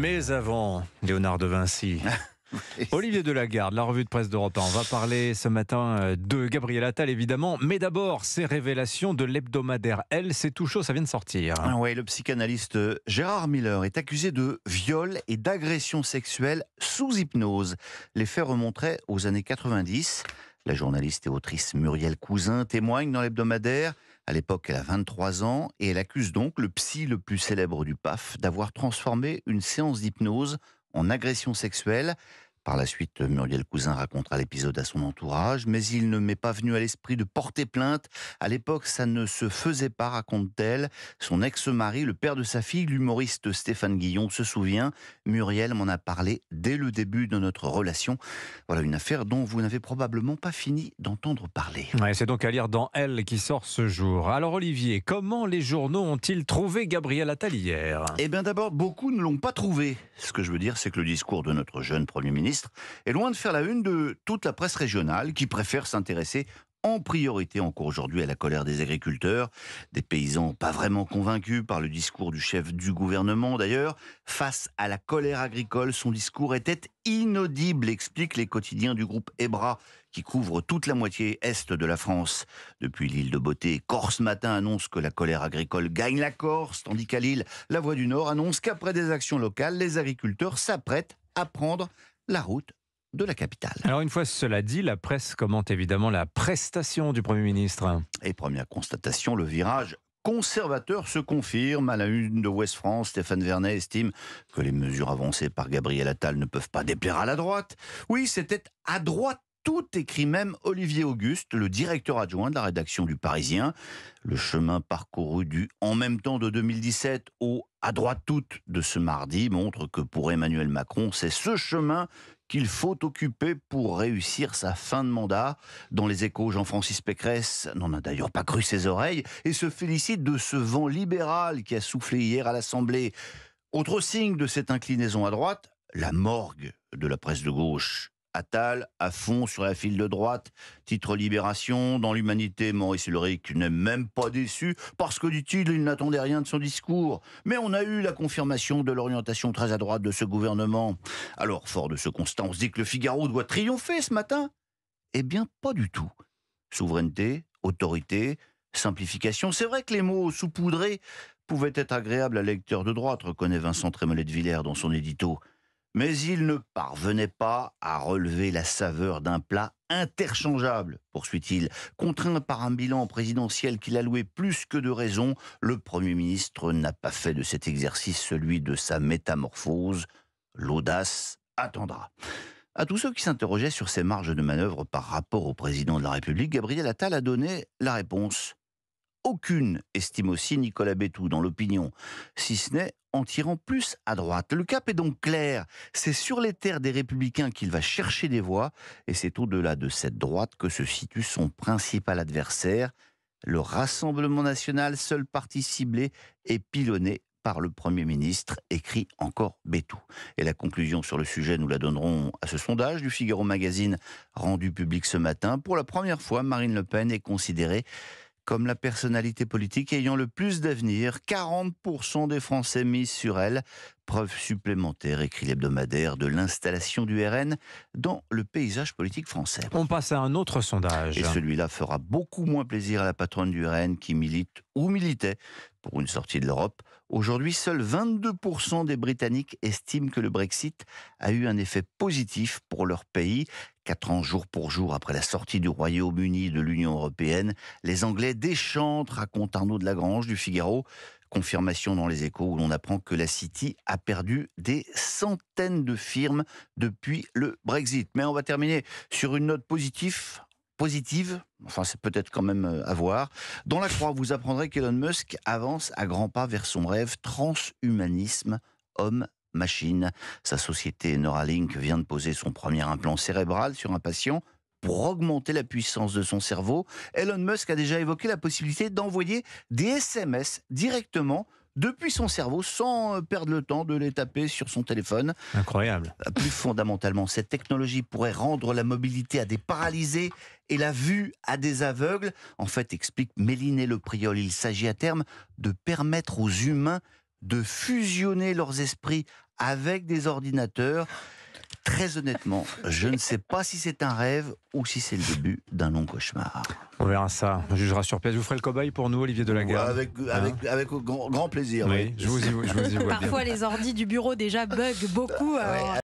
Mais avant, Léonard de Vinci. Olivier Delagarde, la revue de presse d'Europe va parler ce matin euh, de Gabriel Attal, évidemment, mais d'abord ces révélations de l'hebdomadaire Elle, c'est tout chaud, ça vient de sortir. Ah ouais, le psychanalyste euh, Gérard Miller est accusé de viol et d'agression sexuelle sous hypnose. Les faits remonteraient aux années 90. La journaliste et autrice Muriel Cousin témoigne dans l'hebdomadaire. À l'époque, elle a 23 ans et elle accuse donc le psy le plus célèbre du PAF d'avoir transformé une séance d'hypnose en agression sexuelle. Par la suite, euh, Muriel Cousin racontera l'épisode à son entourage, mais il ne m'est pas venu à l'esprit de porter plainte. À l'époque, ça ne se faisait pas, raconte-t-elle. Son ex-mari, le père de sa fille, l'humoriste Stéphane Guillon, se souvient. Muriel m'en a parlé dès le début de notre relation. Voilà une affaire dont vous n'avez probablement pas fini d'entendre parler. c'est donc à lire dans Elle qui sort ce jour. Alors Olivier, comment les journaux ont-ils trouvé Gabriel Attal hier Eh bien d'abord, beaucoup ne l'ont pas trouvé. Ce que je veux dire, c'est que le discours de notre jeune Premier ministre est loin de faire la une de toute la presse régionale qui préfère s'intéresser en priorité encore aujourd'hui à la colère des agriculteurs, des paysans pas vraiment convaincus par le discours du chef du gouvernement d'ailleurs. Face à la colère agricole, son discours était inaudible, explique les quotidiens du groupe EBRA qui couvre toute la moitié est de la France. Depuis l'île de Beauté, Corse Matin annonce que la colère agricole gagne la Corse, tandis qu'à Lille, La Voix du Nord annonce qu'après des actions locales, les agriculteurs s'apprêtent à prendre la route de la capitale. Alors une fois cela dit, la presse commente évidemment la prestation du Premier ministre. Et première constatation, le virage conservateur se confirme. À la une de West France, Stéphane Vernet estime que les mesures avancées par Gabriel Attal ne peuvent pas déplaire à la droite. Oui, c'était à droite tout écrit même Olivier Auguste, le directeur adjoint de la rédaction du Parisien. Le chemin parcouru du en même temps de 2017 au à droite toute de ce mardi montre que pour Emmanuel Macron, c'est ce chemin qu'il faut occuper pour réussir sa fin de mandat. Dans les échos, Jean-Francis Pécresse n'en a d'ailleurs pas cru ses oreilles et se félicite de ce vent libéral qui a soufflé hier à l'Assemblée. Autre signe de cette inclinaison à droite, la morgue de la presse de gauche. Attal, à fond sur la file de droite, titre Libération. Dans l'humanité, Maurice Ulrich n'est même pas déçu, parce que, dit-il, il, n'attendait rien de son discours. Mais on a eu la confirmation de l'orientation très à droite de ce gouvernement. Alors, fort de ce constat, on se dit que le Figaro doit triompher ce matin. Eh bien, pas du tout. Souveraineté, autorité, simplification. C'est vrai que les mots saupoudrés pouvaient être agréables à lecteur de droite, reconnaît Vincent Trémollet de Villers dans son édito mais il ne parvenait pas à relever la saveur d'un plat interchangeable, poursuit-il. Contraint par un bilan présidentiel qu'il a loué plus que de raison, le Premier ministre n'a pas fait de cet exercice celui de sa métamorphose. L'audace attendra. À tous ceux qui s'interrogeaient sur ses marges de manœuvre par rapport au président de la République, Gabriel Attal a donné la réponse aucune, estime aussi Nicolas Bétou dans l'opinion, si ce n'est en tirant plus à droite. Le cap est donc clair, c'est sur les terres des républicains qu'il va chercher des voix, et c'est au-delà de cette droite que se situe son principal adversaire, le Rassemblement national, seul parti ciblé et pilonné par le Premier ministre, écrit encore Bétou. Et la conclusion sur le sujet, nous la donnerons à ce sondage du Figaro Magazine rendu public ce matin. Pour la première fois, Marine Le Pen est considérée comme la personnalité politique ayant le plus d'avenir. 40% des Français misent sur elle. Preuve supplémentaire, écrit l'hebdomadaire, de l'installation du RN dans le paysage politique français. On passe à un autre sondage. Et celui-là fera beaucoup moins plaisir à la patronne du RN qui milite ou militait pour une sortie de l'Europe. Aujourd'hui, seuls 22% des Britanniques estiment que le Brexit a eu un effet positif pour leur pays. Quatre ans jour pour jour après la sortie du Royaume-Uni de l'Union européenne, les Anglais déchantent, raconte Arnaud de Lagrange du Figaro. Confirmation dans les échos où l'on apprend que la City a perdu des centaines de firmes depuis le Brexit. Mais on va terminer sur une note positive positive, enfin c'est peut-être quand même euh, à voir. Dans la croix, vous apprendrez qu'Elon Musk avance à grands pas vers son rêve transhumanisme homme machine. Sa société Neuralink vient de poser son premier implant cérébral sur un patient pour augmenter la puissance de son cerveau. Elon Musk a déjà évoqué la possibilité d'envoyer des SMS directement depuis son cerveau sans euh, perdre le temps de les taper sur son téléphone. Incroyable. Euh, plus fondamentalement, cette technologie pourrait rendre la mobilité à des paralysés et la vue à des aveugles. En fait, explique Méliné Le Priol, il s'agit à terme de permettre aux humains de fusionner leurs esprits avec des ordinateurs très honnêtement, je ne sais pas si c'est un rêve ou si c'est le début d'un long cauchemar. On verra ça. On jugera sur place. Vous ferez le cobaye pour nous, Olivier Delagarde Avec, hein grand, plaisir. Oui, Je, vous Parfois, les ordis du bureau déjà bug beaucoup. Euh,